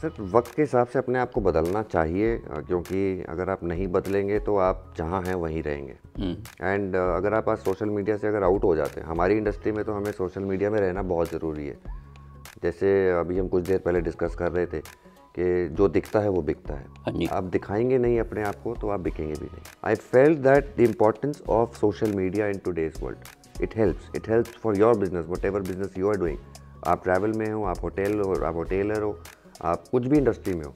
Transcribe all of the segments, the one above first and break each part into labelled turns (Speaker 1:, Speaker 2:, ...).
Speaker 1: Sir वक्त के हिसाब से अपने आप को बदलना चाहिए क्योंकि अगर आप नहीं बदलेंगे तो आप जहाँ हैं वहीं रहेंगे एंड हम्म। uh, अगर आप आज सोशल मीडिया से अगर आउट हो जाते हैं हमारी इंडस्ट्री में तो हमें सोशल मीडिया में रहना बहुत ज़रूरी है जैसे अभी हम कुछ देर पहले डिस्कस कर रहे थे कि जो दिखता है वो बिकता है हाँ आप दिखाएंगे नहीं अपने आप को तो आप बिकेंगे भी नहीं I feel that the importance of social media in today's world it helps it helps for your business whatever business you are doing आप ट्रैवल में हो आप होटल हो आप होटेलर हो आप कुछ भी इंडस्ट्री में हो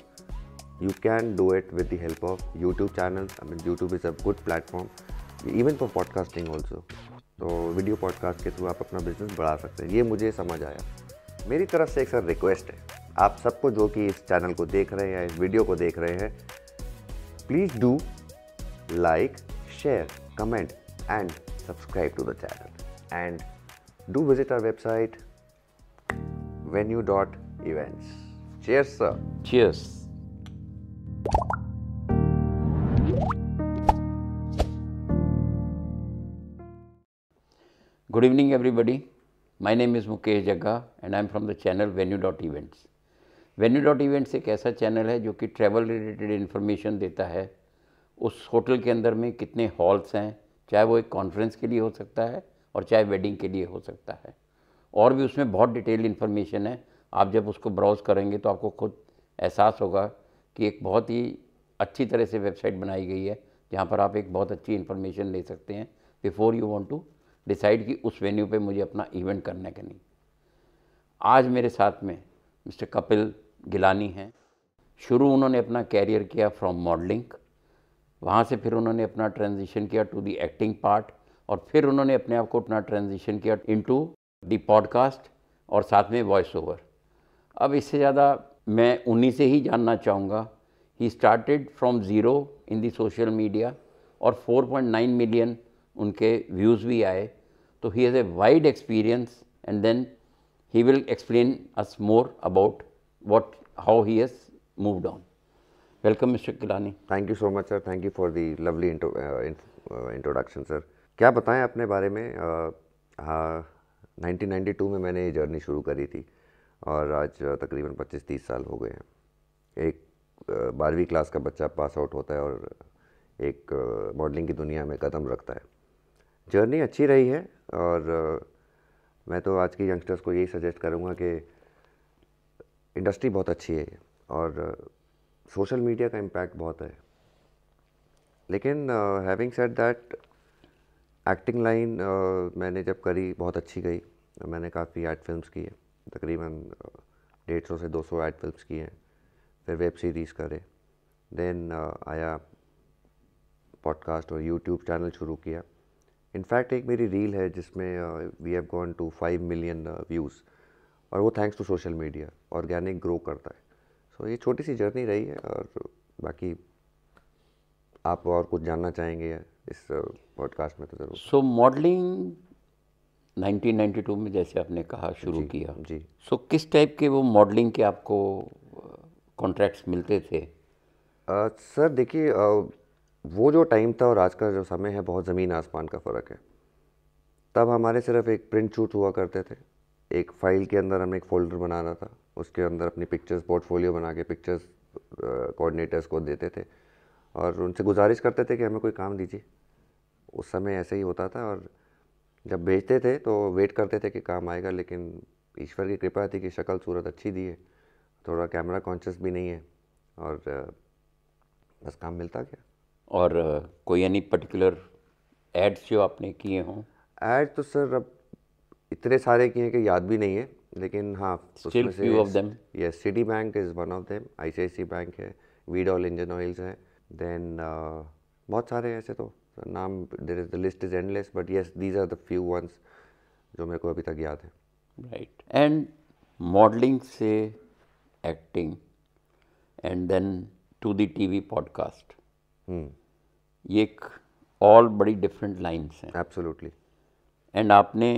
Speaker 1: you can do it with the help of YouTube channel I mean YouTube is a good platform even for podcasting also तो वीडियो पॉडकास्ट के थ्रू आप अपना बिजनेस बढ़ा सकते हैं ये मुझे समझ आया मेरी तरफ से एक सर रिक्वेस्ट है आप सबको जो कि इस चैनल को देख रहे हैं इस वीडियो को देख रहे हैं please do like share comment and subscribe to the channel and do visit our website venue dot events Cheers, sir. Cheers.
Speaker 2: Good evening, everybody. My name is Mukesh Jagga and channel venue from the channel dot events एक ऐसा channel है जो कि travel related information देता है उस hotel के अंदर में कितने हॉल्स हैं चाहे वो एक कॉन्फ्रेंस के लिए हो सकता है और चाहे वेडिंग के लिए हो सकता है और भी उसमें बहुत डिटेल इन्फॉर्मेशन है आप जब उसको ब्राउज़ करेंगे तो आपको खुद एहसास होगा कि एक बहुत ही अच्छी तरह से वेबसाइट बनाई गई है जहाँ पर आप एक बहुत अच्छी इन्फॉर्मेशन ले सकते हैं before you want to decide कि उस वेन्यू पे मुझे अपना इवेंट करना है नहीं आज मेरे साथ में मिस्टर कपिल गिलानी हैं शुरू उन्होंने अपना कैरियर किया फ्रॉम मॉडलिंग वहाँ से फिर उन्होंने अपना ट्रांजिशन किया टू दी एक्टिंग पार्ट और फिर उन्होंने अपने आप को अपना ट्रांजिशन किया इनटू दी पॉडकास्ट और साथ में वॉइस ओवर अब इससे ज़्यादा मैं उन्हीं से ही जानना चाहूँगा he started from zero in the social media और 4.9 मिलियन उनके व्यूज़ भी आए तो he has a wide experience and then he will explain us more about what how
Speaker 1: he as move on welcome mister Kilani thank you so much sir thank you for the lovely introduction sir क्या बताएं अपने बारे में nineteen uh, ninety हाँ, uh, में मैंने ये journey शुरू करी थी और आज तकरीबन 25-30 साल हो गए हैं एक बारहवीं क्लास का बच्चा पास आउट होता है और एक मॉडलिंग की दुनिया में कदम रखता है जर्नी अच्छी रही है और मैं तो आज के यंगस्टर्स को यही सजेस्ट करूँगा कि इंडस्ट्री बहुत अच्छी है और सोशल मीडिया का इम्पैक्ट बहुत है लेकिन having said that acting line मैंने जब करी बहुत अच्छी गई मैंने काफ़ी एड फिल्म्स की है तकरीबन डेढ़ सौ से दो सौ एड फिल्म की हैं फिर वेब सीरीज़ करे देन आया पॉडकास्ट और यूट्यूब चैनल शुरू किया इनफैक्ट एक मेरी रील है जिसमें we have gone to five million views और वो thanks to social media organic grow करता है सो so, ये छोटी सी जर्नी रही है और बाकी आप और कुछ जानना चाहेंगे इस पॉडकास्ट uh, में तो ज़रूर सो मॉडलिंग 1992
Speaker 2: में जैसे आपने कहा शुरू किया जी सो so, किस टाइप के वो मॉडलिंग के आपको
Speaker 1: कॉन्ट्रैक्ट्स मिलते थे आ, सर देखिए वो जो टाइम था और आज का जो समय है बहुत ज़मीन आसमान का फ़र्क है तब हमारे सिर्फ एक प्रिंट शूट हुआ करते थे एक फ़ाइल के अंदर हमें एक फ़ोल्डर बनाना था उसके अंदर अपनी पिक्चर्स पोर्टफोलियो बना के पिक्चर्स कोऑर्डिनेटर्स को देते थे और उनसे गुजारिश करते थे कि हमें कोई काम दीजिए उस समय ऐसे ही होता था और जब भेजते थे तो वेट करते थे कि काम आएगा लेकिन ईश्वर की कृपा थी कि शक्ल सूरत अच्छी दी है थोड़ा कैमरा कॉन्शियस भी नहीं है और बस काम मिलता क्या और कोई
Speaker 2: यानी पर्टिकुलर एड्स जो आपने
Speaker 1: किए हों एड तो सर अब इतने सारे किए कि याद भी नहीं है लेकिन हाँ ये city bank is one of them C bank है वीड ऑल इंजन ऑयल्स है देन बहुत सारे ऐसे तो नाम there is the list is endless but yes these are the few ones जो मेरे को अभी तक याद है राइट एंड मॉडलिंग से acting
Speaker 2: and then to the we podcast ये एक ऑल बड़ी डिफरेंट लाइन्स हैं एब्सोल्युटली एंड आपने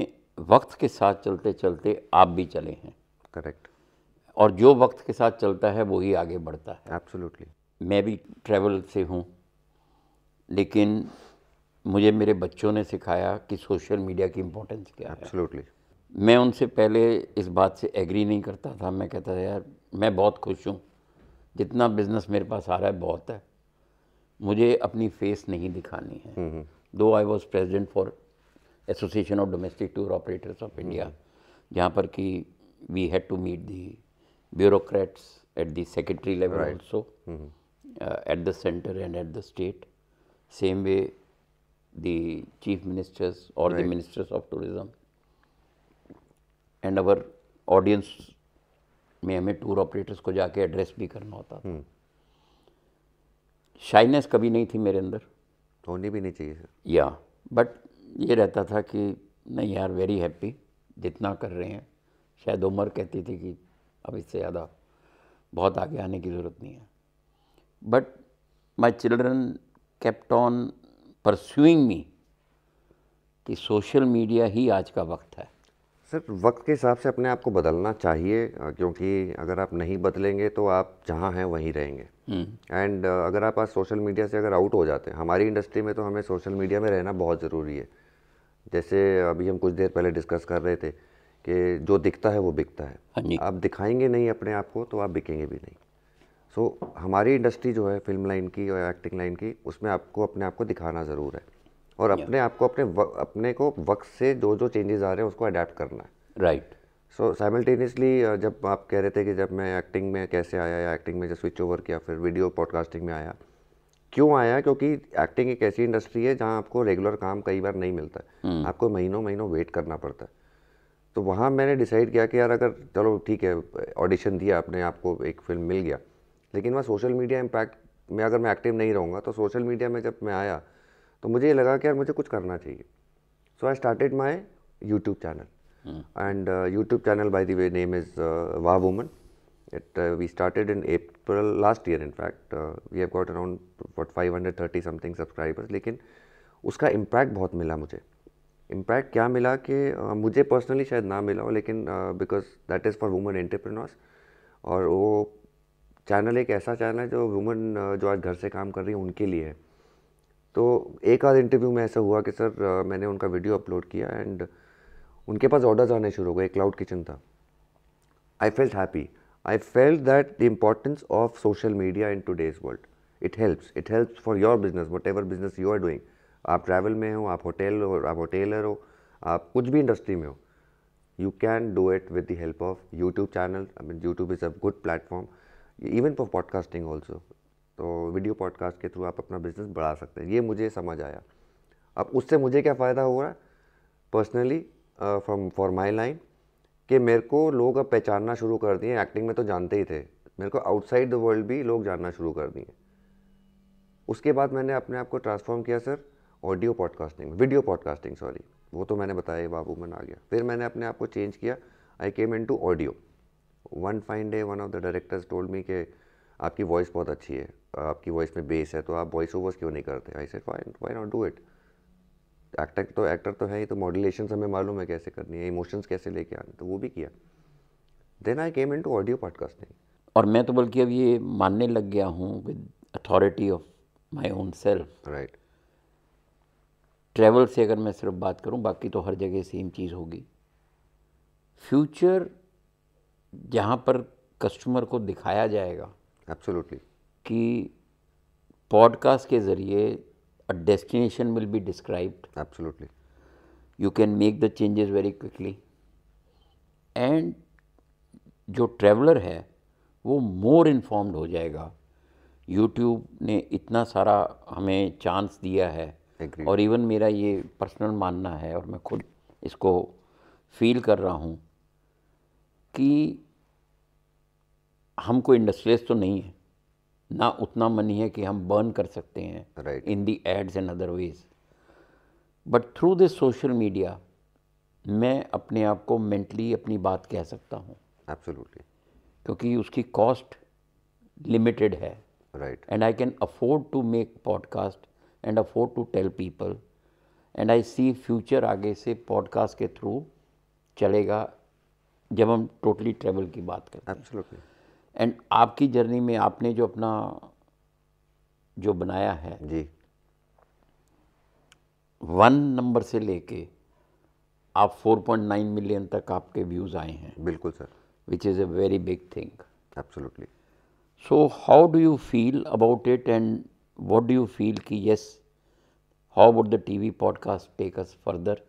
Speaker 2: वक्त के साथ चलते चलते आप भी चले हैं करेक्ट और जो वक्त के साथ चलता है वही आगे बढ़ता है एब्सोल्युटली मैं भी ट्रेवल से हूँ लेकिन मुझे मेरे बच्चों ने सिखाया कि सोशल मीडिया की इम्पोर्टेंस क्या है एब्सोल्युटली मैं उनसे पहले इस बात से एग्री नहीं करता था मैं कहता था यार मैं बहुत खुश हूँ जितना बिज़नेस मेरे पास आ रहा है बहुत है मुझे अपनी फेस नहीं दिखानी है though I was president for association of domestic tour operators of India जहाँ पर कि we had to meet the bureaucrats at the secretary level also at the centre and at the state same way the chief ministers or right. the ministers of tourism and our audience में हमें tour operators को जाके address भी करना होता था shyness हम्म। कभी नहीं थी मेरे अंदर होनी भी नहीं चाहिए सर या बट ये रहता था कि नहीं यार वेरी हैप्पी जितना कर रहे हैं शायद उम्र कहती थी कि अब इससे ज़्यादा बहुत आगे आने की ज़रूरत नहीं है but my children kept on pursuing me कि सोशल मीडिया ही आज का वक्त है
Speaker 1: सर वक्त के हिसाब से अपने आप को बदलना चाहिए क्योंकि अगर आप नहीं बदलेंगे तो आप जहाँ हैं वहीं रहेंगे एंड हम्म। अगर आप आज सोशल मीडिया से अगर आउट हो जाते हैं हमारी इंडस्ट्री में तो हमें सोशल मीडिया में रहना बहुत ज़रूरी है जैसे अभी हम कुछ देर पहले डिस्कस कर रहे थे कि जो दिखता है वो बिकता है हाँ आप दिखाएंगे नहीं अपने आप को तो आप बिकेंगे भी नहीं सो so, हमारी इंडस्ट्री जो है फिल्म लाइन की और एक्टिंग लाइन की उसमें आपको अपने आप को दिखाना ज़रूर है और अपने आप को अपने व, अपने को वक्त से जो जो चेंजेस आ रहे हैं उसको अडेप्ट करना है राइट सो साइमल्टेनियसली जब आप कह रहे थे कि जब मैं एक्टिंग में कैसे आया या एक्टिंग में जब स्विच ओवर किया फिर वीडियो पॉडकास्टिंग में आया क्यों आया क्योंकि एक्टिंग एक ऐसी इंडस्ट्री है जहाँ आपको रेगुलर काम कई बार नहीं मिलता है hmm. आपको महीनों महीनों वेट करना पड़ता है तो वहाँ मैंने डिसाइड किया कि यार अगर चलो ठीक है ऑडिशन दिया आपने आपको एक फिल्म मिल गया लेकिन वह सोशल मीडिया इम्पैक्ट में अगर मैं एक्टिव नहीं रहूँगा तो सोशल मीडिया में जब मैं आया तो मुझे ये लगा कि यार मुझे कुछ करना चाहिए so I started my YouTube channel and YouTube channel by the way name is wow woman it we started in April last year in fact we have got around have got around what 530 something लेकिन उसका impact बहुत मिला मुझे impact क्या मिला कि uh, मुझे personally शायद ना मिला हो लेकिन because that is for women entrepreneurs और वो चैनल एक ऐसा चैनल है जो वुमेन जो आज घर से काम कर रही है उनके लिए है तो एक आध इंटरव्यू में ऐसा हुआ कि सर मैंने उनका वीडियो अपलोड किया एंड उनके पास ऑर्डर्स आने शुरू हो गए क्लाउड किचन था I felt happy I felt that the importance of social media in today's world it helps it helps for your business whatever business you are doing आप travel में हो आप hotel हो आप होटेलर हो आप कुछ भी इंडस्ट्री में हो you can do it with the help of YouTube channel I mean YouTube is a good platform even for podcasting also तो वीडियो पॉडकास्ट के थ्रू आप अपना बिजनेस बढ़ा सकते हैं ये मुझे समझ आया अब उससे मुझे क्या फ़ायदा हो रहा है personally from for my line कि मेरे को लोग अब पहचानना शुरू कर दिए एक्टिंग में तो जानते ही थे मेरे को आउटसाइड द वर्ल्ड भी लोग जानना शुरू कर दिए उसके बाद मैंने अपने आप को ट्रांसफॉर्म किया sir audio podcasting video podcasting sorry वो तो मैंने बताया बाबू मन आ गया फिर मैंने अपने आप को चेंज किया I came into audio one fine day one of the directors told me के आपकी वॉइस बहुत अच्छी है आपकी वॉइस में बेस है तो आप वॉइस ओवर्स क्यों नहीं करते I said fine why not do it actor तो एक्टर तो है ही तो मॉड्यूलेशन हमें मालूम है कैसे करनी है इमोशंस कैसे लेके आने तो वो भी किया then I came into audio podcasting
Speaker 2: और मैं तो बल्कि अब ये मानने लग गया हूँ with authority of my own self right travel से अगर मैं सिर्फ बात करूँ बाकी तो हर जगह सेम चीज़ होगी फ्यूचर जहाँ पर कस्टमर को दिखाया जाएगा एब्सोल्युटली कि पॉडकास्ट के ज़रिए a destination will be described absolutely you can make the changes very quickly and जो ट्रेवलर है वो मोर इन्फॉर्म्ड हो जाएगा यूट्यूब ने इतना सारा हमें चांस दिया है Agreed. और इवन मेरा ये पर्सनल मानना है और मैं खुद इसको फील कर रहा हूँ कि हमको इंडस्ट्रियस तो नहीं है ना उतना मनी है कि हम बर्न कर सकते हैं in the ads and other ways but through this social media मैं अपने आप को मेंटली अपनी बात कह सकता हूँ एब्सोल्युटली क्योंकि उसकी कॉस्ट लिमिटेड है right and I can afford to make podcast and afford to tell people and I see future आगे से पॉडकास्ट के थ्रू चलेगा जब हम टोटली ट्रेवल की बात करते हैं एंड आपकी जर्नी में आपने जो अपना जो बनाया है जी वन नंबर से लेके आप 4.9 मिलियन तक आपके व्यूज़ आए हैं बिल्कुल sir which is a very big thing absolutely so how do you feel about it and what do you feel कि yes how would the TV podcast take us further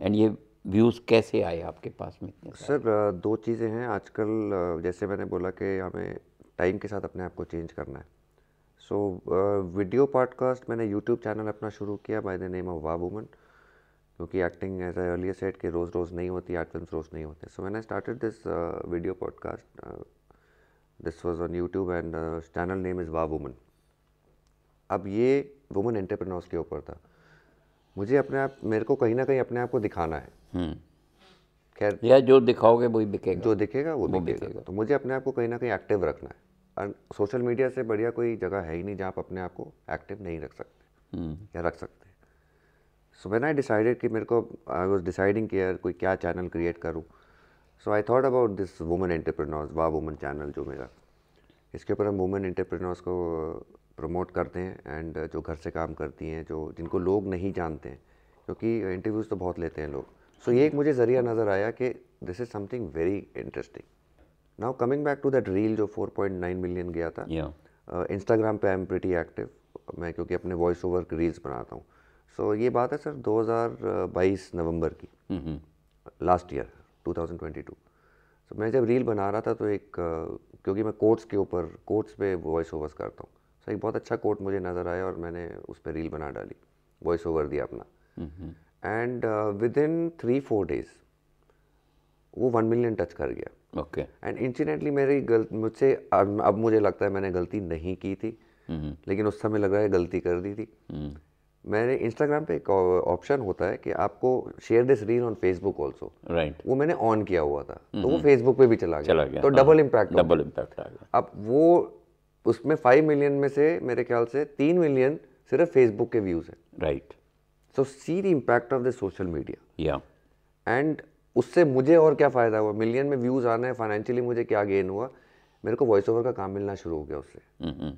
Speaker 2: and ये views कैसे आए आपके पास में इतने
Speaker 1: sir दो चीज़ें हैं आजकल जैसे मैंने बोला कि हमें टाइम के साथ अपने आप को चेंज करना है सो वीडियो पॉडकास्ट मैंने यूट्यूब चैनल अपना शुरू किया by the name of wow woman क्योंकि acting as a earlier said कि रोज़ रोज़ नहीं होती आर्ट फिल्म रोज़ नहीं होते सो मैंने started this video podcast this was on YouTube and channel name is wow woman अब ये वुमन एंटरप्रेन्योर्स के ऊपर था मुझे अपने आप मेरे को कहीं ना कहीं अपने आप को दिखाना है हम्म। खैर या जो दिखाओगे वही बिकेगा जो दिखेगा वो, भी बिकेगा।, तो मुझे अपने आप को कहीं ना कहीं एक्टिव रखना है और सोशल मीडिया से बढ़िया कोई जगह है ही नहीं जहाँ आप अपने आप को एक्टिव नहीं रख सकते हम्म। या रख सकते सो वेन आई डिसाइडेड कि मेरे को आई वॉज डिसाइडिंग कि यार कोई क्या चैनल क्रिएट करूँ so I thought about this women entrepreneurs wow women channel जो मेरा इसके ऊपर हम वुमेन एंटरप्रेन्योर्स को प्रमोट करते हैं एंड uh, जो घर से काम करती हैं जो जिनको लोग नहीं जानते हैं क्योंकि इंटरव्यूज़ तो बहुत लेते हैं लोग सो so, ये एक मुझे ज़रिया नज़र आया कि this is something very interesting now coming back to that reel जो 4.9 मिलियन गया था इंस्टाग्राम uh, पे आई एम प्रिटी एक्टिव मैं क्योंकि अपने वॉइस ओवर रील्स बनाता हूँ सो so, ये बात है सर 2022 नवंबर की लास्ट ईयर 2022 सो so, मैं जब रील बना रहा था तो एक uh, क्योंकि मैं कोर्ट्स के ऊपर कोर्ट्स पे वॉइस ओवर्स करता हूँ सो एक बहुत अच्छा कोट मुझे नज़र आया और मैंने उस पर रील बना डाली वॉइस ओवर दिया अपना and within three four days वो वन मिलियन टच कर गया ओके एंड इंसिडेंटली मेरी गल मुझसे अब, अब मुझे लगता है मैंने गलती नहीं की थी mm-hmm. लेकिन उस समय लग रहा है गलती कर दी थी mm-hmm. मैंने इंस्टाग्राम पे एक ऑप्शन होता है कि आपको share this reel on Facebook also right वो मैंने ऑन किया हुआ था तो वो फेसबुक पे भी चला गया चला गया तो डबल इम्पैक्ट डबल इम्पैक्ट आ गया अब वो उसमें फाइव मिलियन में से मेरे ख्याल से तीन मिलियन सिर्फ फेसबुक के व्यूज़ हैं right so see the impact of the social media या एंड उससे मुझे और क्या फ़ायदा हुआ मिलियन में व्यूज़ आना है फाइनेंशियली मुझे क्या गेन हुआ मेरे को वॉइस ओवर का काम मिलना शुरू हो गया
Speaker 2: उससे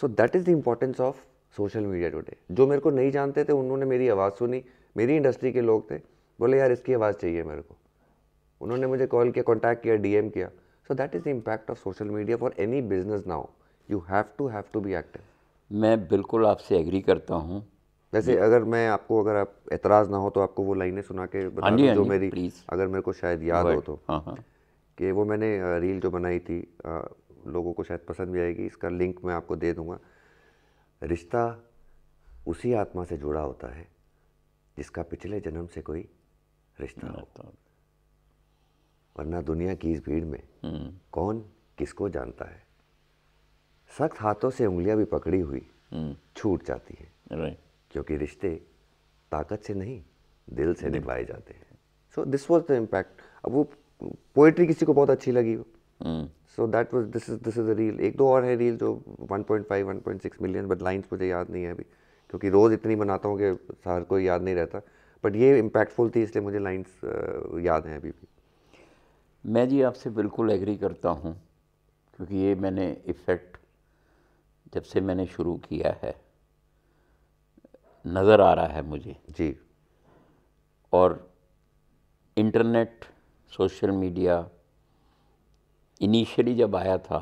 Speaker 1: so that is the importance of social media today जो मेरे को नहीं जानते थे उन्होंने मेरी आवाज़ सुनी मेरी इंडस्ट्री के लोग थे बोले यार इसकी आवाज़ चाहिए मेरे को उन्होंने मुझे कॉल किया कॉन्टैक्ट किया डीएम किया so that is the impact of social media for any business now you have to have to be active मैं बिल्कुल आपसे एग्री करता हूँ वैसे अगर मैं आपको अगर आप एतराज़ ना हो तो आपको वो लाइनें सुना के बता दूँ हाँ हाँ जो मेरी प्लीज अगर मेरे को शायद याद हो तो हाँ, कि वो मैंने रील जो बनाई थी आ, लोगों को शायद पसंद भी आएगी इसका लिंक मैं आपको दे दूंगा रिश्ता उसी आत्मा से जुड़ा होता है जिसका पिछले जन्म से कोई रिश्ता हो वरना दुनिया की इस भीड़ में हम्म। कौन किसको जानता है सख्त हाथों से उंगलियां भी पकड़ी हुई हम्म। छूट जाती है क्योंकि रिश्ते ताकत से नहीं दिल से निभाए जाते हैं so this was the impact अब वो पोइट्री किसी को बहुत अच्छी लगी हो so that was this is this is a reel एक दो और है रील जो 1.5 1.6 मिलियन बट लाइन्स मुझे याद नहीं है अभी क्योंकि रोज़ इतनी बनाता हूँ कि हर कोई याद नहीं रहता बट ये इम्पैक्टफुल थी इसलिए मुझे लाइन्स याद हैं अभी भी मैं जी आपसे बिल्कुल एग्री करता हूँ क्योंकि ये मैंने
Speaker 2: इफ़ेक्ट जब से मैंने शुरू किया है नज़र आ रहा है मुझे जी और इंटरनेट सोशल मीडिया इनिशियली जब आया था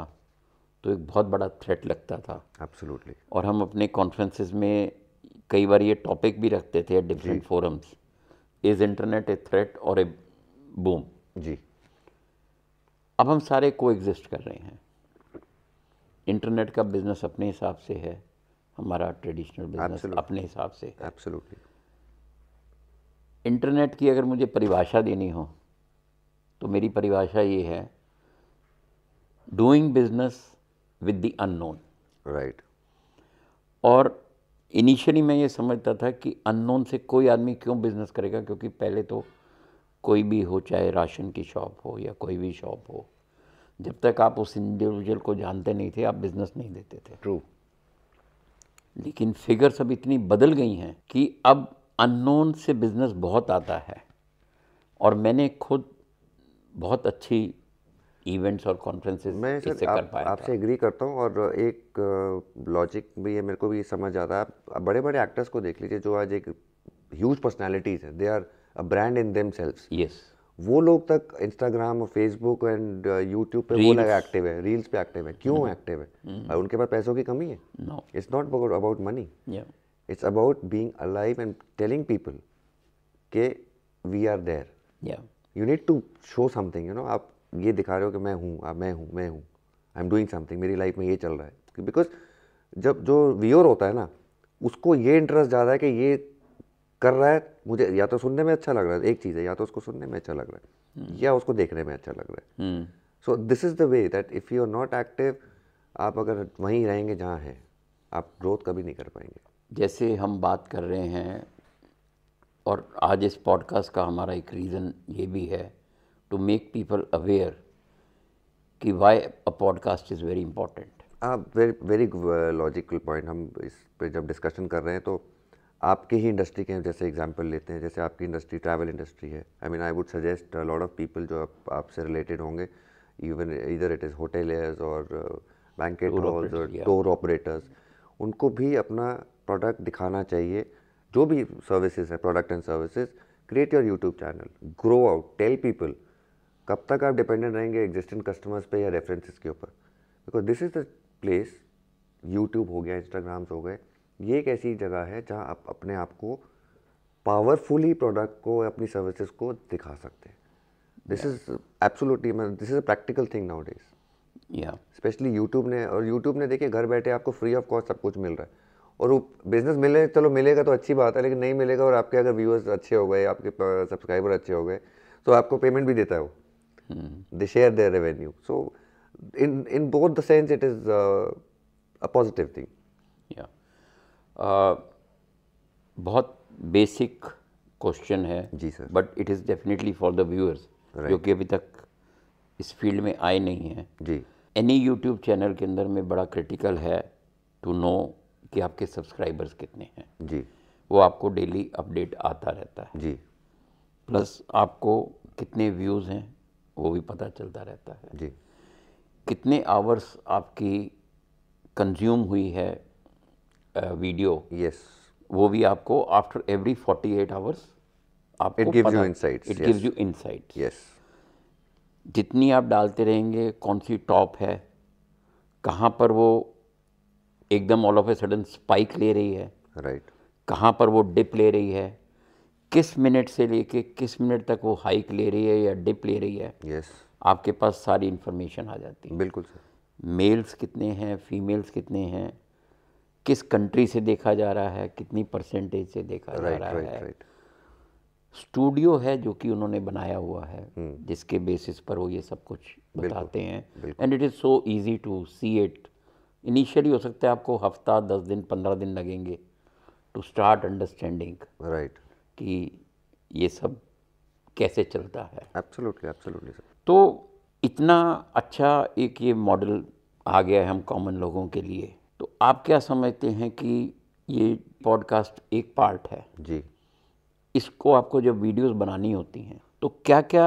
Speaker 2: तो एक बहुत बड़ा थ्रेट लगता था एब्सोल्युटली और हम अपने कॉन्फ्रेंसेस में कई बार ये टॉपिक भी रखते थे different forums is internet a threat और ए बूम जी अब हम सारे को एग्जिस्ट कर रहे हैं इंटरनेट का बिज़नेस अपने हिसाब से है हमारा ट्रेडिशनल बिज़नेस अपने हिसाब से एब्सोल्युटली इंटरनेट की अगर मुझे परिभाषा देनी हो तो मेरी परिभाषा ये है doing business with the unknown right और इनिशियली मैं ये समझता था कि अननोन से कोई आदमी क्यों बिज़नेस करेगा क्योंकि पहले तो कोई भी हो चाहे राशन की शॉप हो या कोई भी शॉप हो जब तक आप उस इंडिविजुअल को जानते नहीं थे आप बिजनेस नहीं देते थे ट्रू लेकिन फिगर्स अब इतनी बदल गई हैं कि अब अननोन से बिजनेस बहुत आता है और मैंने खुद बहुत अच्छी इवेंट्स और कॉन्फ्रेंसेस मैं सर आप, कर पाया
Speaker 1: आपसे एग्री करता हूँ और एक लॉजिक भी है मेरे को भी समझ आता है आप बड़े बड़े एक्टर्स को देख लीजिए जो आज एक ह्यूज पर्सनैलिटीज़ है they are a brand in them self yes वो लोग तक इंस्टाग्राम और फेसबुक एंड यूट्यूब पे वो लोग एक्टिव है रील्स पे एक्टिव है क्यों एक्टिव mm-hmm. है mm-hmm. और उनके पास पैसों की कमी है it's not about money it's about being alive and telling people के we are there you need to show something you know आप ये दिखा रहे हो कि मैं हूँ आप मैं हूँ मैं हूँ आई एम डूइंग समथिंग मेरी लाइफ में ये चल रहा है बिकॉज जब जो व्यूअर होता है ना उसको ये इंटरेस्ट ज़्यादा है कि ये कर रहा है मुझे या तो सुनने में अच्छा लग रहा है एक चीज़ है या तो उसको सुनने में अच्छा लग रहा है हम्म। या उसको देखने में अच्छा लग रहा है so this is the way that if you are not active आप अगर वहीं रहेंगे जहाँ हैं आप ग्रोथ कभी नहीं कर पाएंगे जैसे हम बात
Speaker 2: कर रहे हैं और आज इस पॉडकास्ट का हमारा एक रीज़न ये भी है
Speaker 1: टू मेक पीपल अवेयर कि why a podcast is very important हाँ वेरी वेरी लॉजिकल पॉइंट हम इस पर जब डिस्कशन कर रहे हैं तो आपके ही इंडस्ट्री के जैसे एग्जांपल लेते हैं जैसे आपकी इंडस्ट्री ट्रैवल इंडस्ट्री है I mean I would suggest lot of people जो आपसे रिलेटेड होंगे even either it is hotel और बैंक हॉल्स टूर ऑपरेटर्स उनको भी अपना प्रोडक्ट दिखाना चाहिए जो भी सर्विसेज है product and services create your YouTube channel grow out tell people कब तक आप डिपेंडेंट रहेंगे एग्जिस्टिंग कस्टमर्स पे या रेफरेंसेस के ऊपर because this is the place YouTube हो गया इंस्टाग्राम्स हो गए ये एक ऐसी जगह है जहाँ आप अपने आप को पावरफुली प्रोडक्ट को अपनी सर्विसेज को दिखा सकते हैं this is absolutely this is a practical thing nowadays या स्पेशली यूट्यूब ने और यूट्यूब ने देखिए घर बैठे आपको फ्री ऑफ कॉस्ट सब कुछ मिल रहा है और वो बिज़नेस मिले चलो मिलेगा तो अच्छी बात है लेकिन नहीं मिलेगा और आपके अगर व्यूअर्स अच्छे हो गए आपके सब्सक्राइबर अच्छे हो गए तो आपको पेमेंट भी देता है वो they share their revenue so in in both the sense it is a positive thing
Speaker 2: बहुत बेसिक क्वेश्चन है जी sir but it is definitely for the viewers जो कि अभी तक इस फील्ड में आए नहीं हैं जी एनी यूट्यूब चैनल के अंदर में बड़ा क्रिटिकल है टू नो कि आपके सब्सक्राइबर्स कितने हैं जी वो आपको डेली अपडेट आता रहता है जी प्लस आपको कितने व्यूज़ हैं वो भी पता चलता रहता है जी कितने आवर्स आपकी कंज्यूम हुई है वीडियो यस वो भी आपको after every forty eight hours आप it gives you insight it gives you yes जितनी आप डालते रहेंगे कौन सी टॉप है कहाँ पर वो एकदम all of a sudden spike ले रही है राइट right. कहाँ पर वो डिप ले रही है किस मिनट से लेके किस मिनट तक वो हाइक ले रही है या डिप ले रही है यस yes. आपके पास सारी इन्फॉर्मेशन आ जाती है बिल्कुल सर मेल्स कितने हैं फीमेल्स कितने हैं किस कंट्री से देखा जा रहा है कितनी परसेंटेज से देखा right, जा रहा right, है right. स्टूडियो है जो कि उन्होंने बनाया हुआ है hmm. जिसके बेसिस पर वो ये सब कुछ बताते हैं and it is so easy to see it initially हो सकता है आपको हफ्ता दस दिन पंद्रह दिन लगेंगे टू स्टार्ट अंडरस्टैंडिंग राइट कि ये सब कैसे चलता है
Speaker 1: absolutely, absolutely,
Speaker 2: तो इतना अच्छा एक ये मॉडल आ गया है हम कॉमन लोगों के लिए तो आप क्या समझते हैं कि ये पॉडकास्ट एक पार्ट है जी इसको आपको जब वीडियोस बनानी होती हैं तो क्या क्या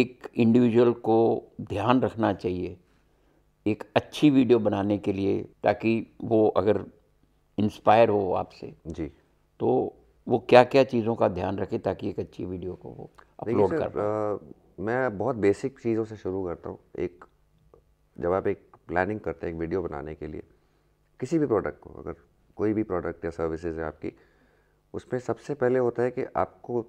Speaker 2: एक इंडिविजुअल को ध्यान रखना चाहिए एक अच्छी वीडियो बनाने के लिए ताकि वो अगर इंस्पायर हो आपसे जी तो वो क्या क्या चीज़ों का ध्यान रखे ताकि एक अच्छी वीडियो को वो अपलोड कर
Speaker 1: आ, मैं बहुत बेसिक चीज़ों से शुरू करता हूँ एक जब आप एक प्लानिंग करते हैं एक वीडियो बनाने के लिए किसी भी प्रोडक्ट को अगर कोई भी प्रोडक्ट या सर्विसेज है आपकी उसमें सबसे पहले होता है कि आपको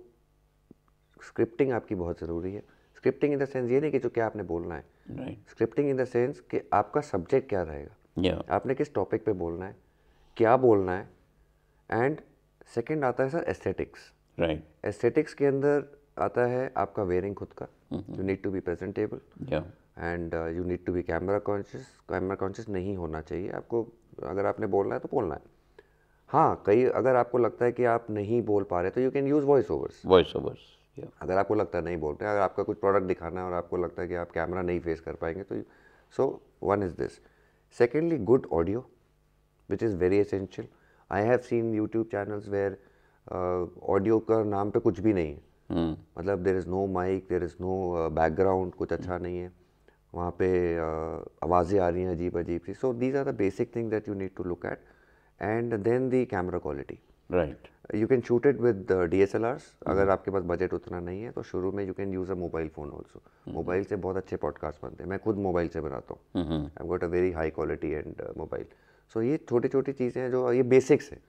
Speaker 1: स्क्रिप्टिंग आपकी बहुत ज़रूरी है स्क्रिप्टिंग इन द सेंस ये नहीं कि जो क्या आपने बोलना है स्क्रिप्टिंग इन द सेंस कि आपका सब्जेक्ट क्या रहेगा yeah. आपने किस टॉपिक पे बोलना है क्या बोलना है एंड सेकेंड आता है सर एस्थेटिक्स राइट एस्थेटिक्स के अंदर आता है आपका वेयरिंग खुद का you need to be presentable and you need to be camera conscious camera conscious नहीं होना चाहिए आपको अगर आपने बोलना है तो बोलना है हाँ कई अगर आपको लगता है कि आप नहीं बोल पा रहे तो you can use voice overs voice overs अगर आपको लगता है नहीं बोलते अगर आपका कुछ प्रोडक्ट दिखाना है और आपको लगता है कि आप कैमरा नहीं फेस कर पाएंगे तो so one is this secondly good audio which is very essential I have seen YouTube channels where audio का नाम पे कुछ भी नहीं है हम्म। मतलब there is no mic there is no background कुछ अच्छा हम्म। नहीं है वहाँ पे आवाज़ें आ रही हैं अजीब अजीब सी so these are the basic thing that you need to look at and then the camera quality right you can shoot it with D S L Rs अगर आपके पास बजट उतना नहीं है तो शुरू में you can use a mobile phone also mobile से बहुत अच्छे पॉडकास्ट बनते हैं मैं खुद मोबाइल से बनाता हूँ I got a very high quality and mobile so ये छोटी छोटी चीज़ें हैं जो ये बेसिक्स हैं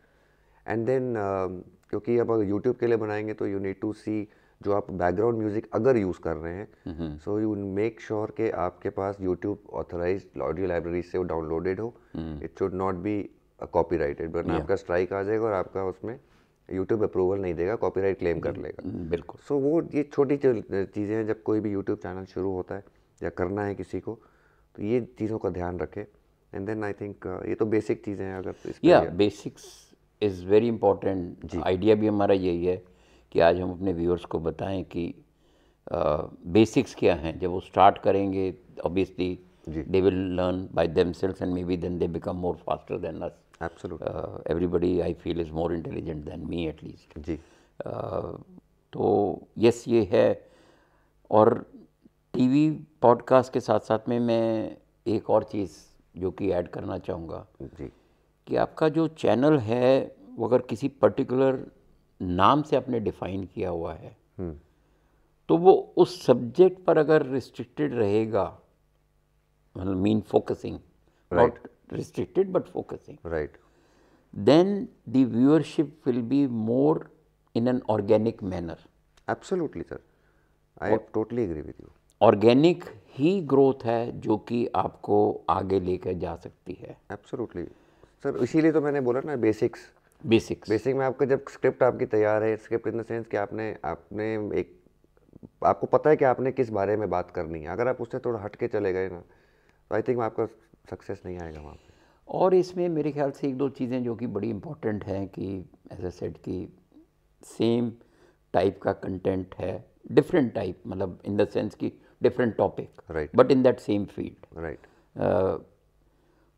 Speaker 1: एंड देन um, क्योंकि अब यूट्यूब के लिए बनाएंगे तो यू नीड टू सी जो आप बैकग्राउंड म्यूजिक अगर यूज़ कर रहे हैं सो यू मेक श्योर के आपके पास यूट्यूब ऑथोराइज ऑडियो लाइब्रेरी से वो डाउनलोडेड हो it should not be copyrighted वरना आपका स्ट्राइक आ जाएगा और आपका उसमें यूट्यूब अप्रूवल नहीं देगा कॉपीराइट क्लेम कर लेगा हम्म, बिल्कुल सो so, वो ये छोटी चीज़ें हैं जब कोई भी यूट्यूब चैनल शुरू होता है या करना है किसी को तो ये चीज़ों का ध्यान रखे एंड देन आई थिंक ये तो बेसिक चीज़ें हैं अगर या
Speaker 2: basics is very important idea भी हमारा यही है कि आज हम अपने व्यूअर्स को बताएं कि बेसिक्स क्या हैं जब वो स्टार्ट करेंगे obviously they will learn by selves and maybe then they become more faster than us everybody I feel is more intelligent than me at least ji uh, तो यस ये है और टीवी पॉडकास्ट के साथ साथ में मैं एक और चीज़ जो कि ऐड करना चाहूँगा जी कि आपका जो चैनल है वो अगर किसी पर्टिकुलर नाम से आपने डिफाइन किया हुआ है हम्म। तो वो उस सब्जेक्ट पर अगर रिस्ट्रिक्टेड रहेगा मतलब mean focusing right restricted but focusing right then the viewership will be more in an organic manner absolutely sir I totally agree with you organic ही ग्रोथ है जो कि आपको आगे लेकर
Speaker 1: जा सकती है एब्सोल्युटली सर इसीलिए तो मैंने बोला ना बेसिक्स बेसिक बेसिक में आपका जब स्क्रिप्ट आपकी तैयार है स्क्रिप्ट इन द सेंस कि आपने आपने एक आपको पता है कि आपने किस बारे में बात करनी है अगर आप उससे थोड़ा हट के चले गए ना तो आई थिंक आपका सक्सेस नहीं आएगा वहाँ
Speaker 2: और इसमें मेरे ख्याल से एक दो चीज़ें जो कि बड़ी इम्पॉर्टेंट हैं कि एज ए सेट की सेम टाइप का कंटेंट है डिफरेंट टाइप मतलब इन द सेंस कि different topic right but in that same field right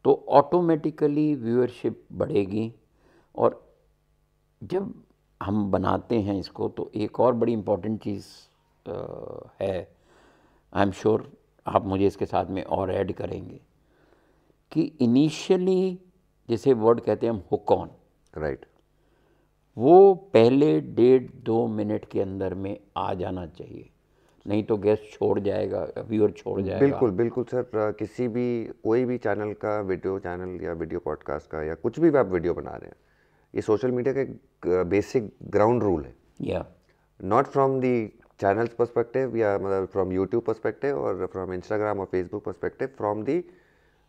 Speaker 2: तो ऑटोमेटिकली व्यूअरशिप बढ़ेगी और जब हम बनाते हैं इसको तो एक और बड़ी इम्पॉर्टेंट चीज़ है आई एम श्योर आप मुझे इसके साथ में और ऐड करेंगे कि इनिशियली जैसे वर्ड कहते हैं हम हुक ऑन राइट right. वो पहले डेढ़ दो मिनट के अंदर में आ जाना चाहिए नहीं
Speaker 1: तो गेस्ट छोड़ जाएगा व्यूअर छोड़ जाएगा बिल्कुल बिल्कुल सर किसी भी कोई भी चैनल का वीडियो चैनल या वीडियो पॉडकास्ट का या कुछ भी आप वीडियो बना रहे हैं ये सोशल मीडिया का एक बेसिक ग्राउंड रूल है या not from the channel's perspective या मतलब फ्रॉम यूट्यूब पर्सपेक्टिव और फ्रॉम इंस्टाग्राम और Facebook perspective from the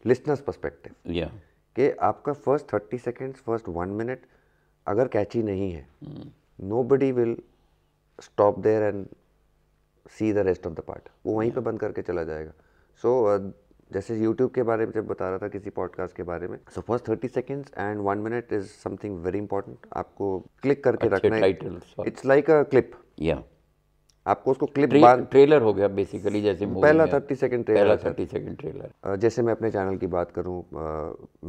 Speaker 1: listeners perspective या कि आपका first thirty seconds first one minute अगर कैची नहीं है nobody will stop there and see the rest of the part वो वहीं yeah. पे बंद करके चला जाएगा सो so, uh, जैसे यूट्यूब के बारे में जब बता रहा था किसी पॉडकास्ट के बारे में so first thirty seconds and one minute is something very important आपको क्लिक करके रखना है इट्स लाइक अ क्लिप या आपको उसको क्लिप ट्रे, ट्रेलर हो गया बेसिकली जैसे
Speaker 2: पहला थर्टी सेकेंड ट्रेलर पहला थर्टी सेकेंड ट्रेलर
Speaker 1: जैसे मैं अपने चैनल की बात करूँ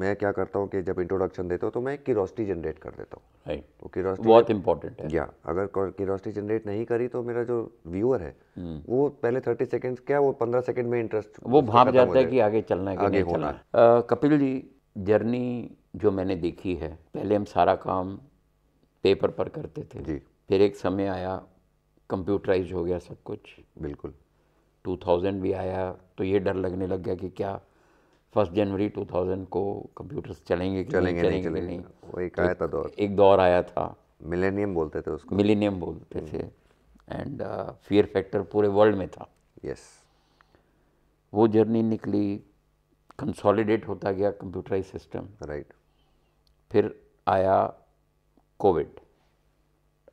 Speaker 1: मैं क्या करता हूँ कि जब इंट्रोडक्शन देता हूँ तो मैं क्यूरोसिटी जनरेट कर देता हूँ राइट तो क्यूरोसिटी बहुत इंपॉर्टेंट है या अगर क्यूरोसिटी जनरेट नहीं करी तो मेरा जो व्यूअर है हम्म। वो पहले थर्टी सेकेंड क्या वो पंद्रह सेकेंड में इंटरेस्ट वो भाप जाता है कि आगे चलना है आगे होना
Speaker 2: कपिल जी जर्नी जो मैंने देखी है पहले हम सारा काम पेपर पर करते थे जी फिर एक समय आया कंप्यूटराइज हो गया सब कुछ बिल्कुल 2000 भी आया तो ये डर लगने लग गया कि क्या फर्स्ट जनवरी 2000 को कंप्यूटर्स चलेंगे कि चलेंगे नहीं चलेंगे, नहीं, चलेंगे वो एक तो आया था दौर एक दौर आया था मिलेनियम बोलते थे उसको मिलेनियम बोलते हम्म। थे एंड फियर फैक्टर पूरे वर्ल्ड में था यस yes. वो जर्नी निकली कंसोलिडेट होता गया कंप्यूटराइज सिस्टम राइट फिर आया Covid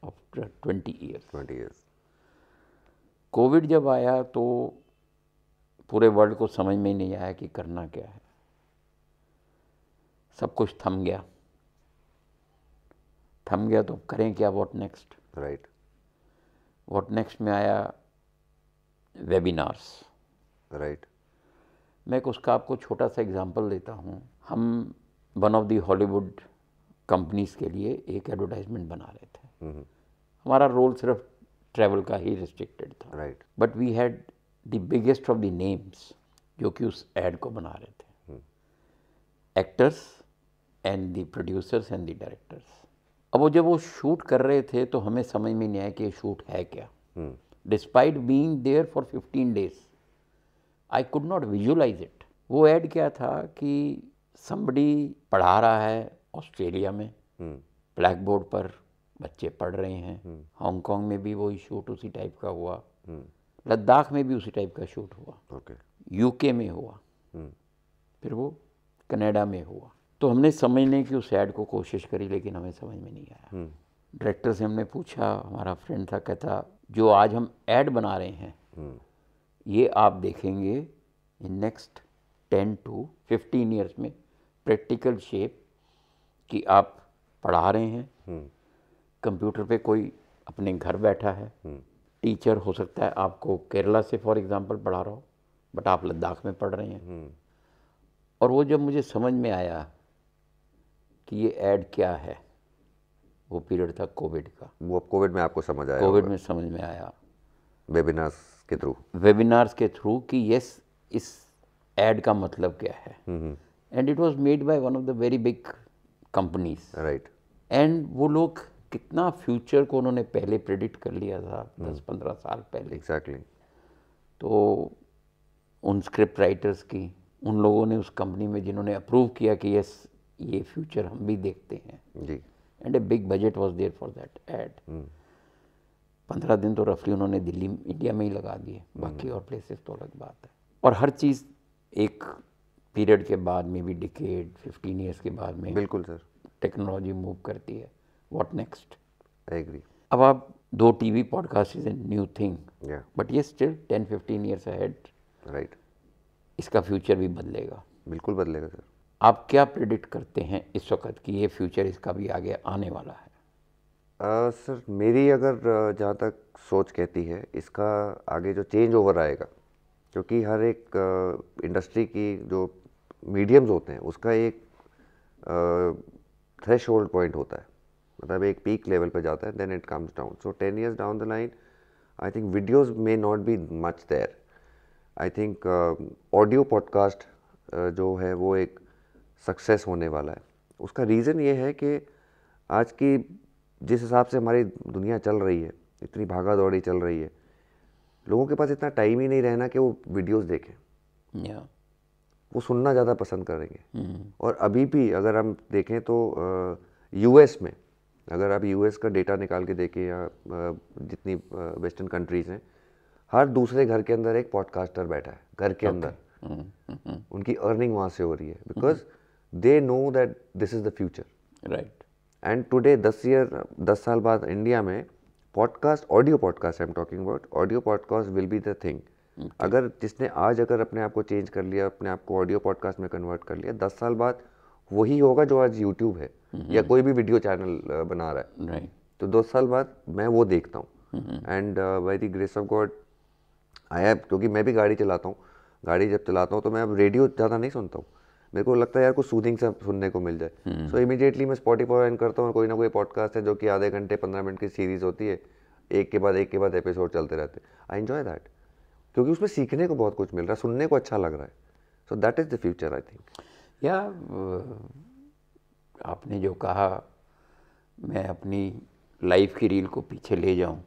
Speaker 2: after twenty years twenty years Covid जब आया तो पूरे वर्ल्ड को समझ में ही नहीं आया कि करना क्या है सब कुछ थम गया थम गया तो करें क्या what next right what next में आया वेबिनार्स राइट right. मैं एक उसका आपको छोटा सा एग्जांपल देता हूँ हम one of the Hollywood companies के लिए एक एडवर्टाइजमेंट बना रहे थे हम्म। हमारा रोल सिर्फ ट्रैवल का ही रिस्ट्रिक्टेड था right but we had the biggest of the names जो कि उस एड को बना रहे थे actors and the producers and the directors अब वो जब वो शूट कर रहे थे तो हमें समझ में नहीं आया कि ये शूट है क्या despite being there for fifteen days I could not visualize it वो ऐड क्या था कि समबडी पढ़ा रहा है ऑस्ट्रेलिया में ब्लैक बोर्ड पर बच्चे पढ़ रहे हैं हम्म। हांगकांग में भी वही शूट उसी टाइप का हुआ हम्म। लद्दाख में भी उसी टाइप का शूट हुआ यूके में हुआ हम्म। फिर वो कनाडा में हुआ तो हमने समझने की उस एड को कोशिश करी लेकिन हमें समझ में नहीं आया डायरेक्टर से हमने पूछा हमारा फ्रेंड था कहता जो आज हम ऐड बना रहे हैं ये आप देखेंगे in next ten to fifteen years में प्रैक्टिकल शेप कि आप पढ़ा रहे हैं कंप्यूटर पे कोई अपने घर बैठा है हम्म। टीचर हो सकता है आपको केरला से फॉर एग्ज़ाम्पल पढ़ा रहा हो बट आप लद्दाख में पढ़ रहे हैं हम्म। और वो जब मुझे समझ में आया कि ये ऐड क्या है वो पीरियड था कोविड का वो कोविड में आपको समझ आया कोविड में समझ में आया
Speaker 1: वेबिनार्स के
Speaker 2: थ्रू वेबिनार्स के थ्रू कि यस इस एड का मतलब क्या है and it was made by one of the very big companies right and वो लोग कितना फ्यूचर को उन्होंने पहले प्रेडिक्ट कर लिया था हम्म। दस पंद्रह साल पहले एग्जैक्टली तो उन स्क्रिप्ट राइटर्स की उन लोगों ने उस कंपनी में जिन्होंने अप्रूव किया कि यस ये फ्यूचर हम भी देखते हैं जी and a big budget was there for that ad पंद्रह दिन तो रफली उन्होंने दिल्ली इंडिया में ही लगा दिए हम्म। बाकी और प्लेसेस तो अलग बात है और हर चीज़ एक पीरियड के बाद में भी डिकेड फिफ्टीन ईयर्स के बाद में बिल्कुल सर टेक्नोलॉजी मूव करती है वॉट नेक्स्ट आई एग्री अब आप दो T V podcast is a new thing but ये still ten fifteen years ahead. Right इसका फ्यूचर भी बदलेगा बिल्कुल बदलेगा सर आप क्या प्रिडिक्ट करते हैं इस वक्त कि ये फ्यूचर इसका भी आगे आने वाला है
Speaker 1: आ, सर मेरी अगर जहाँ तक सोच कहती है इसका आगे जो चेंज ओवर आएगा क्योंकि हर एक इंडस्ट्री की जो मीडियम्स होते हैं उसका एक थ्रेश होल्ड पॉइंट होता है मतलब एक पीक लेवल पर जाता है then it comes down so ten years down the line I think videos may not be much there I think audio podcast जो है वो एक सक्सेस होने वाला है उसका रीज़न ये है कि आज की जिस हिसाब से हमारी दुनिया चल रही है इतनी भागा दौड़ी चल रही है लोगों के पास इतना टाइम ही नहीं रहना कि वो वीडियोस देखें yeah. वो सुनना ज़्यादा पसंद करेंगे mm. और अभी भी अगर हम देखें तो यूएस uh, में अगर आप यूएस का डेटा निकाल के देखें या जितनी वेस्टर्न कंट्रीज़ हैं हर दूसरे घर के अंदर एक पॉडकास्टर बैठा है घर के okay. अंदर mm-hmm. Mm-hmm. उनकी अर्निंग वहाँ से हो रही है because they know that this is the future right and today दस ईयर दस साल बाद इंडिया में podcast audio podcast I am talking about audio podcast will be the thing अगर जिसने आज अगर अपने आप को चेंज कर लिया अपने आप को ऑडियो पॉडकास्ट में कन्वर्ट कर लिया दस साल बाद वही होगा जो आज यूट्यूब है या कोई भी वीडियो चैनल बना रहा है right. तो दो साल बाद मैं वो देखता हूँ and by the grace of God I have क्योंकि मैं भी गाड़ी चलाता हूँ गाड़ी जब चलाता हूँ तो मैं अब रेडियो ज़्यादा नहीं सुनता हूँ मेरे को लगता है यार कुछ सूदिंग सा सुनने को मिल जाए सो हम्म। इमीडिएटली मैं स्पॉटीफाई ऑन करता हूँ कोई ना कोई पॉडकास्ट है जो कि आधे घंटे पंद्रह मिनट की सीरीज होती है एक के बाद एक के बाद एपिसोड चलते रहते आई एन्जॉय दैट क्योंकि उसमें सीखने को बहुत कुछ मिल रहा है सुनने को अच्छा लग रहा है so that is the future I think या आपने जो कहा मैं अपनी
Speaker 2: लाइफ की रील को पीछे ले जाऊं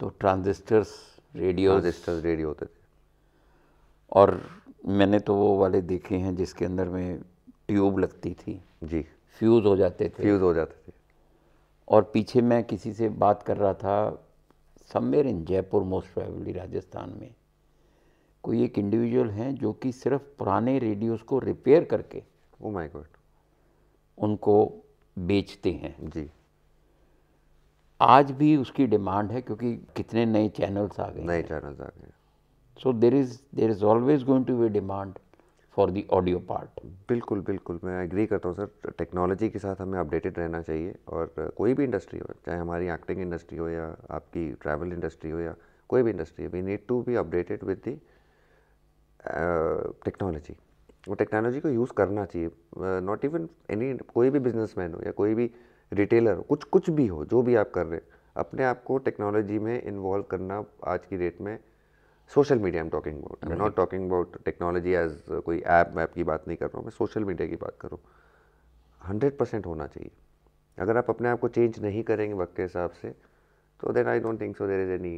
Speaker 2: तो ट्रांजिस्टर्स रेडियो ट्रांजिस्टर्स रेडियो होते थे और मैंने तो वो वाले देखे हैं जिसके अंदर में ट्यूब लगती थी जी फ्यूज़ हो जाते थे फ्यूज़ हो जाते थे और पीछे मैं किसी से बात कर रहा था somewhere in Jaipur most probably Rajasthan में कोई एक इंडिविजुअल हैं जो कि सिर्फ पुराने रेडियोस को रिपेयर करके ओ माय गॉड उनको बेचते हैं जी आज भी उसकी डिमांड है क्योंकि कितने नए चैनल्स
Speaker 1: आ गए नए चैनल्स आ गए so there is there is always going to be demand for the audio part बिल्कुल बिल्कुल मैं एग्री करता हूँ सर टेक्नोलॉजी के साथ हमें अपडेटेड रहना चाहिए और कोई भी इंडस्ट्री हो चाहे हमारी एक्टिंग इंडस्ट्री हो या आपकी ट्रैवल इंडस्ट्री हो या कोई भी industry we need to be updated with the technology वो टेक्नोलॉजी को यूज़ करना चाहिए नॉट इवन एनी कोई भी बिजनेसमैन हो या कोई भी रिटेलर हो कुछ कुछ भी हो जो भी आप कर रहे हैं अपने आप को टेक्नोलॉजी में इन्वॉल्व करना आज की डेट में social media am talking about I not talking about technology as कोई ऐप वैप की बात नहीं कर रहा हूँ मैं सोशल मीडिया की बात कर रहा हूँ हंड्रेड परसेंट होना चाहिए अगर आप अपने आप को चेंज नहीं करेंगे वक्त के हिसाब से तो then I don't think so there is any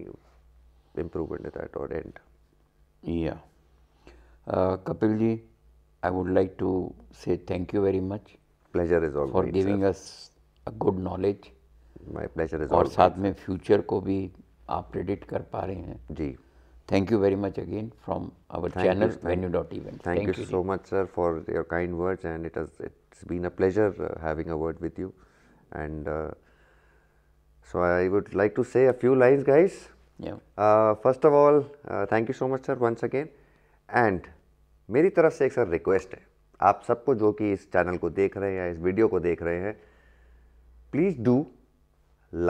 Speaker 1: improvement that और एंड
Speaker 2: या कपिल जी I would like to say thank you very much. Pleasure is always. For giving sir. us a good knowledge. My pleasure is और साथ में future को भी आप predict कर पा रहे
Speaker 1: हैं जी Thank you very much again from our thank channel venue.event. Thank, thank you, you so much sir for your kind words and it has it's been a pleasure uh, having a word with you and uh, so I would like to say a few lines guys. Yeah. Uh, first of all uh, thank you so much sir once again and मेरी तरफ से एक sir request है आप सबको जो कि इस चैनल को देख रहे हैं इस वीडियो को देख रहे हैं please do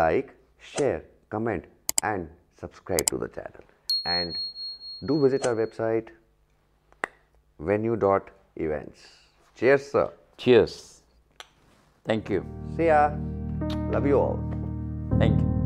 Speaker 1: like share comment and subscribe to the channel and do visit our website venue dot events cheers sir cheers thank you से या love you all thank you